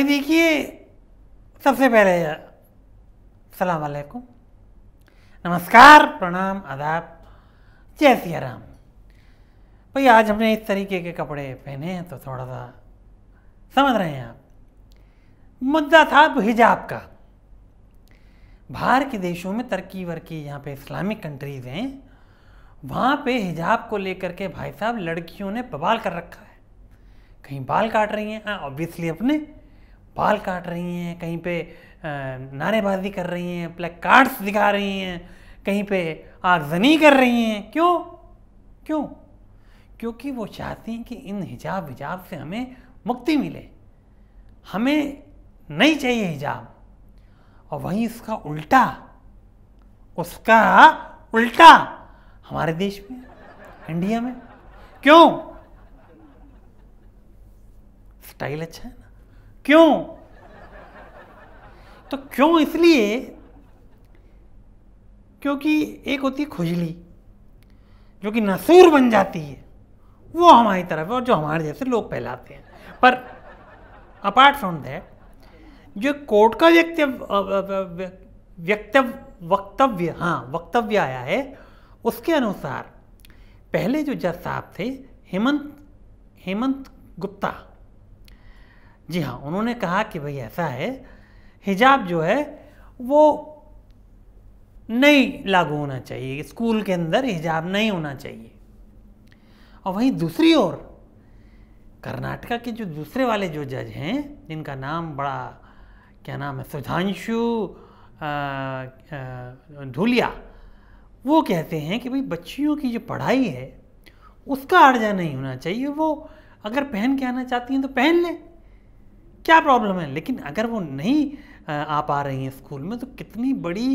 भाई देखिए सबसे पहले सलाम वालेकुम नमस्कार प्रणाम आदाब जय सिया राम भाई आज हमने इस तरीके के कपड़े पहने हैं तो थोड़ा सा समझ रहे हैं आप मुद्दा था हिजाब का बाहर के देशों में तरक्की वर्की यहाँ पे इस्लामिक कंट्रीज़ हैं वहाँ पे हिजाब को लेकर के भाई साहब लड़कियों ने बवाल कर रखा है कहीं बाल काट रही हैं ऑब्वियसली हाँ, अपने बाल काट रही हैं कहीं पे नारेबाजी कर रही हैं प्लैक कार्ड्स दिखा रही हैं कहीं पे आगजनी कर रही हैं क्यों क्यों क्योंकि वो चाहती हैं कि इन हिजाब हिजाब से हमें मुक्ति मिले हमें नहीं चाहिए हिजाब और वहीं उसका उल्टा उसका उल्टा हमारे देश में इंडिया में क्यों स्टाइल अच्छा है क्यों तो क्यों इसलिए क्योंकि एक होती है खुजली जो कि नसूर बन जाती है वो हमारी तरफ है और जो हमारे जैसे लोग फैलाते हैं पर अपार्ट फ्रॉम दैट जो कोर्ट का व्यक्ति व्यक्तव्य वक्तव्य हाँ वक्तव्य आया है उसके अनुसार पहले जो जज साहब थे हेमंत हेमंत गुप्ता जी हाँ उन्होंने कहा कि भाई ऐसा है हिजाब जो है वो नहीं लागू होना चाहिए स्कूल के अंदर हिजाब नहीं होना चाहिए और वहीं दूसरी ओर कर्नाटका के जो दूसरे वाले जो जज हैं जिनका नाम बड़ा क्या नाम है सुधांशु धुलिया वो कहते हैं कि भाई बच्चियों की जो पढ़ाई है उसका अर्जा नहीं होना चाहिए वो अगर पहन के आना चाहती हैं तो पहन लें क्या प्रॉब्लम है लेकिन अगर वो नहीं आ पा रही हैं स्कूल में तो कितनी बड़ी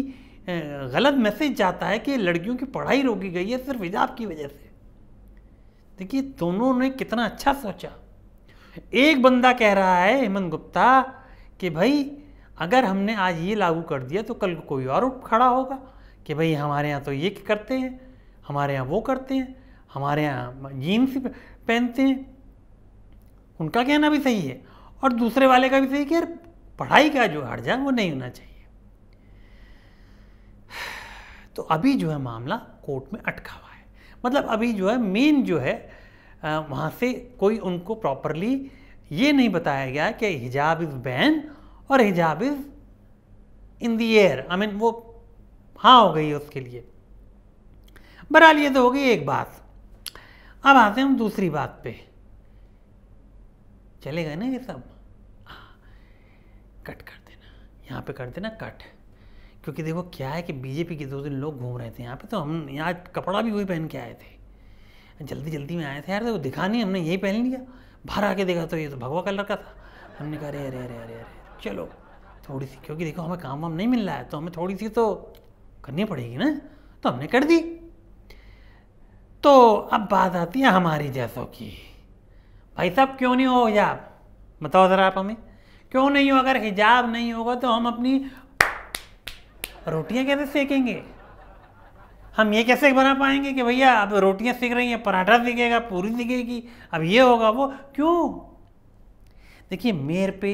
गलत मैसेज जाता है कि लड़कियों की पढ़ाई रोकी गई है सिर्फ हिजाब की वजह से देखिए दोनों ने कितना अच्छा सोचा एक बंदा कह रहा है हेमंत गुप्ता कि भाई अगर हमने आज ये लागू कर दिया तो कल को कोई और उठ खड़ा होगा कि भाई हमारे यहाँ तो ये करते हैं हमारे यहाँ वो करते हैं हमारे यहाँ जीन्स पहनते हैं उनका कहना भी सही है और दूसरे वाले का भी सही कि यार पढ़ाई का जो हर्जा वो नहीं होना चाहिए तो अभी जो है मामला कोर्ट में अटका हुआ है मतलब अभी जो है मेन जो है वहाँ से कोई उनको प्रॉपरली ये नहीं बताया गया कि हिजाब इज़ बैन और hijab is in the air I mean वो हाँ हो गई उसके लिए बहरहाल ये तो हो गई एक बात अब आते हैं हम दूसरी बात पे चलेगा ना ये सब कट हाँ। कर देना यहाँ पे कर देना कट क्योंकि देखो क्या है कि बीजेपी के दो दिन लोग घूम रहे थे यहाँ पे तो हम यहाँ कपड़ा भी वही पहन के आए थे जल्दी जल्दी में आए थे यार तो दिखा नहीं हमने यही पहन लिया बाहर आके देखा तो ये तो भगवा कलर का था हमने कहा अरे अरे अरे अरे अरे चलो थोड़ी सी क्योंकि देखो हमें काम वाम नहीं मिल रहा है तो हमें थोड़ी सी तो करनी पड़ेगी ना तो हमने कर दी तो अब बात आती है हमारी जैसों की भाई साहब क्यों नहीं हो हिजाब बताओ ज़रा आप हमें क्यों नहीं हो अगर हिजाब नहीं होगा तो हम अपनी रोटियां कैसे सेकेंगे हम ये कैसे बना पाएंगे कि भैया अब रोटियां सीख रही हैं पराठा सीखेगा पूरी सीखेगी अब ये होगा वो क्यों देखिए मेरे पे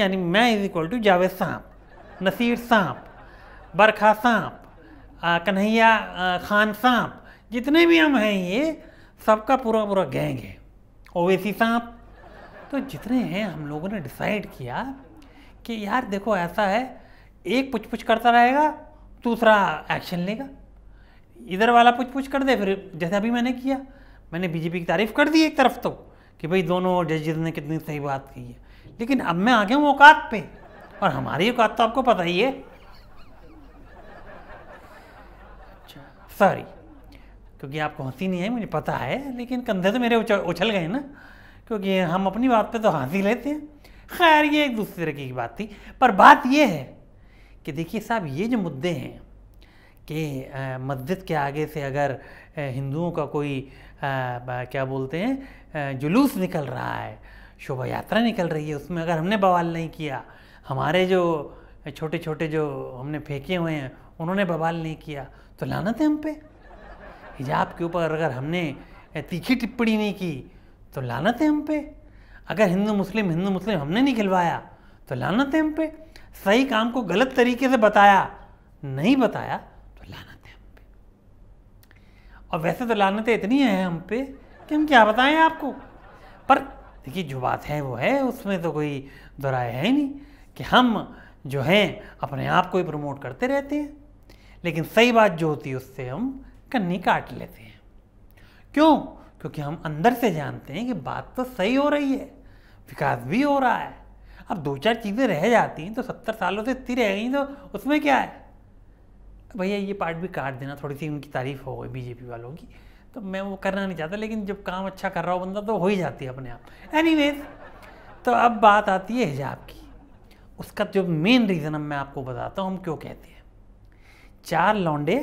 यानी मैं इज इक्वल टू जावेद सांप नसीर सांप बरखा सांप कन्हैया खान सांप जितने भी हम हैं ये सबका पूरा पूरा गैंग है ओवैसी सांप तो जितने हैं हम लोगों ने डिसाइड किया कि यार देखो ऐसा है एक पुछ पुछ करता रहेगा दूसरा एक्शन लेगा इधर वाला पुछ पुछ कर दे फिर जैसे अभी मैंने किया मैंने बीजेपी की तारीफ कर दी एक तरफ तो कि भाई दोनों जजेज ने कितनी सही बात कही है लेकिन अब मैं आ गया हूँ औकात पे और हमारी औकात तो आपको पता ही है अच्छा सॉरी क्योंकि आपको हंसी नहीं है मुझे पता है लेकिन कंधे तो मेरे उछल गए ना क्योंकि हम अपनी बात पे तो हंसी लेते हैं खैर ये एक दूसरे की बात थी पर बात ये है कि देखिए साहब ये जो मुद्दे हैं कि मस्जिद के आगे से अगर हिंदुओं का कोई आ, क्या बोलते हैं जुलूस निकल रहा है शोभा यात्रा निकल रही है उसमें अगर हमने बवाल नहीं किया हमारे जो छोटे छोटे जो हमने फेंके हुए हैं उन्होंने बवाल नहीं किया तो लाना थे हम पे हिजाब के ऊपर अगर हमने तीखी टिप्पणी नहीं की तो लानत है हम पे अगर हिंदू मुस्लिम हिंदू मुस्लिम हमने नहीं खिलवाया तो लानत है हम पे सही काम को गलत तरीके से बताया नहीं बताया तो लानत है हम पे और वैसे तो लानतें इतनी हैं हम पे कि हम क्या बताएं आपको पर देखिए जो बात है वो है उसमें तो कोई दोराय है ही नहीं कि हम जो हैं अपने आप को ही प्रमोट करते रहते हैं लेकिन सही बात जो होती है उससे हम कन्नी काट लेते हैं क्यों क्योंकि हम अंदर से जानते हैं कि बात तो सही हो रही है विकास भी हो रहा है अब दो चार चीज़ें रह जाती हैं तो सत्तर सालों से इतनी रह गई तो उसमें क्या है भैया ये पार्ट भी काट देना थोड़ी सी उनकी तारीफ हो गई बीजेपी वालों की तो मैं वो करना नहीं चाहता लेकिन जब काम अच्छा कर रहा हो बंदा तो हो ही जाती है अपने आप एनीवेज तो अब बात आती है हिजाब की उसका जो मेन रीज़न हम मैं आपको बताता हूँ हम क्यों कहते हैं चार लौंडे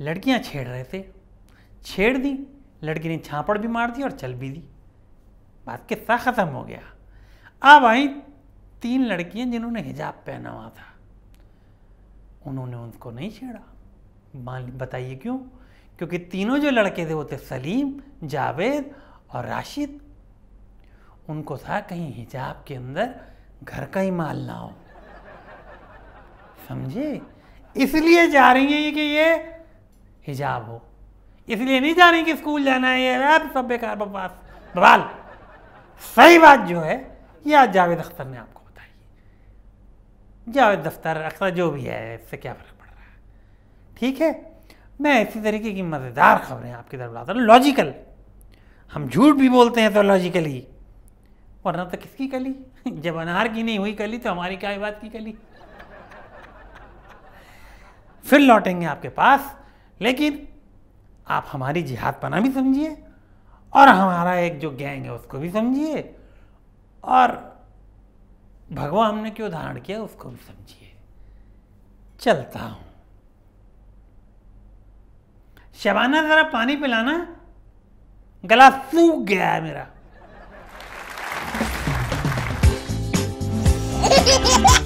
लड़कियां छेड़ रहे थे छेड़ दी लड़की ने छापड़ भी मार दी और चल भी दी बात किस्सा ख़त्म हो गया अब आई तीन लड़कियां जिन्होंने हिजाब पहना हुआ था उन्होंने उनको नहीं छेड़ा मान बताइए क्यों क्योंकि तीनों जो लड़के थे वो थे सलीम जावेद और राशिद उनको था कहीं हिजाब के अंदर घर का ही माल ना हो समझे इसलिए जा रही है ये कि ये हिजाब हो इसलिए नहीं जाने कि स्कूल जाना है ये सब बेकार बकवास बवाल सही बात जो है ये आज जावेद अख्तर ने आपको बताई जावेद अख्तर अख्तर जो भी है इससे क्या फ़र्क पड़ रहा है ठीक है मैं इसी तरीके की मज़ेदार खबरें आपकी तरफ लाता हूँ लॉजिकल हम झूठ भी बोलते हैं तो लॉजिकली वरना तो किसकी कली जब अनार की नहीं हुई कली तो हमारी क्या बात की कली फिर लौटेंगे आपके पास लेकिन आप हमारी जिहाद पना भी समझिए और हमारा एक जो गैंग है उसको भी समझिए और भगवान हमने क्यों धारण किया उसको भी समझिए चलता हूं शबाना जरा पानी पिलाना गला सूख गया है मेरा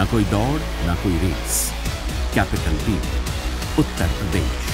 ना कोई दौड़ ना कोई रेस कैपिटल टीम उत्तर प्रदेश